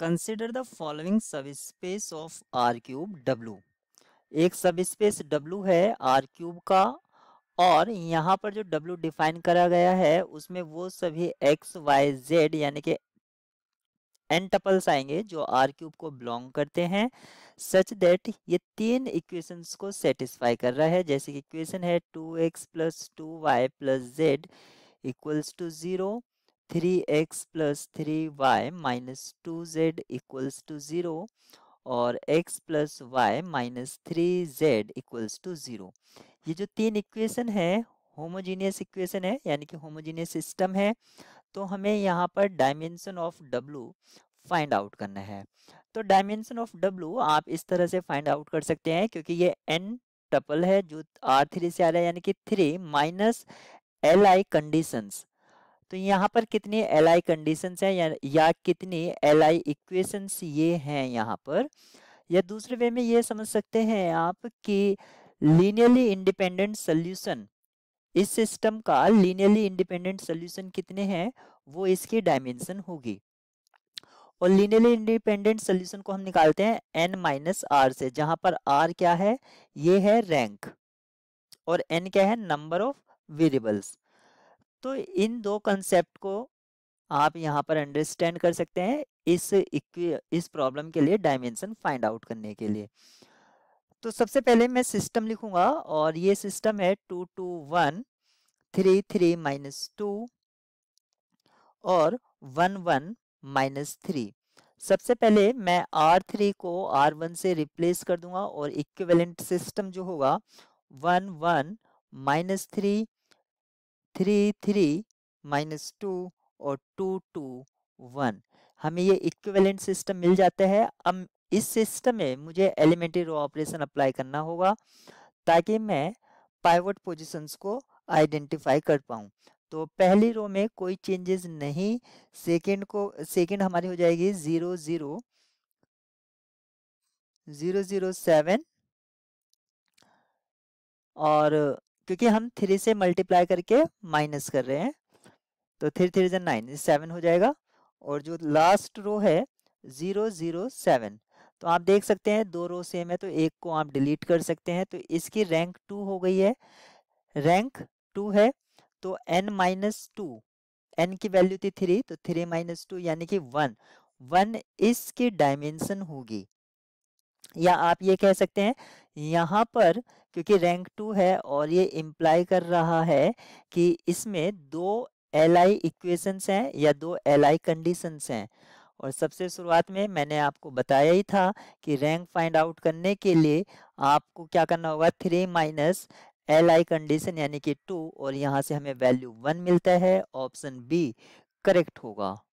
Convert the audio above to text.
consider the following sub space of R cube W एक sub space W है R cube का और यहाँ पर जो डब्लू डिफाइन करा गया है उसमें वो सभी एक्स वाई जेड यानी कि एन टपल्स आएंगे जो आर क्यूब को बिलोंग करते हैं सच दैट ये तीन इक्वेशंस को सेटिस्फाई कर रहा है जैसे कि इक्वेशन है two x plus two y plus z equals to zero three x plus three y minus two z equals to zero और x plus y minus three z equals to zero ये जो तीन equation है homogeneous equation है यानी कि homogeneous system है तो हमें यहाँ पर dimension of W find out करना है तो डायमेंशन ऑफ डब्लू आप इस तरह से फाइंड आउट कर सकते हैं क्योंकि ये एन टपल है जो आर थ्री से आ रहा है यानी कि three minus L I conditions तो यहाँ पर कितनी एल आई कंडीशन है या, या कितनी एल आई इक्वेशन ये हैं यहाँ पर या दूसरे वे में ये समझ सकते हैं आप कि लीनियरली इंडिपेंडेंट सोल्यूशन इस सिस्टम का लीनियरली इंडिपेंडेंट सोल्यूशन कितने हैं वो इसकी डायमेंशन होगी और लीनियरली इंडिपेंडेंट सोल्यूशन को हम निकालते हैं एन माइनस आर से जहां पर आर क्या है ये है रैंक और एन क्या है नंबर ऑफ वेरिएबल्स तो इन दो कंसेप्ट को आप यहाँ पर अंडरस्टैंड कर सकते हैं इस इस प्रॉब्लम के लिए डायमेंशन फाइंड आउट करने के लिए तो सबसे पहले मैं सिस्टम लिखूंगा और ये सिस्टम है two two one three three minus two और वन वन माइनस थ्री सबसे पहले मैं आर थ्री को आर वन से रिप्लेस कर दूंगा और इक्विवेलेंट सिस्टम जो होगा one one minus three three three minus two और टू टू वन हमें ये इक्विवेलेंट सिस्टम मिल जाता है अब इस सिस्टम में मुझे एलिमेंट्री रो ऑपरेशन अप्लाई करना होगा ताकि मैं पाइवट पोजीशंस को आइडेंटिफाई कर पाऊँ तो पहली रो में कोई चेंजेस नहीं सेकेंड को सेकेंड हमारी हो जाएगी zero zero zero zero seven और क्योंकि हम थ्री से मल्टीप्लाई करके माइनस कर रहे हैं तो थ्री थ्री जन नाइन सेवन हो जाएगा और जो लास्ट रो है जीरो जीरो सेवन तो आप देख सकते हैं दो रो सेम है तो एक को आप डिलीट कर सकते हैं तो इसकी रैंक टू हो गई है रैंक टू है तो एन माइनस टू एन की वैल्यू थी थ्री तो थ्री माइनस टू यानी कि वन वन इसकी डायमेंशन होगी या आप ये कह सकते हैं यहाँ पर क्योंकि रैंक टू है और ये इम्प्लाई कर रहा है कि इसमें दो एल आई इक्वेशंस हैं या दो एल आई कंडीशंस हैं और सबसे शुरुआत में मैंने आपको बताया ही था कि रैंक फाइंड आउट करने के लिए आपको क्या करना होगा three minus L I condition यानी कि टू और यहाँ से हमें वैल्यू वन मिलता है ऑप्शन बी करेक्ट होगा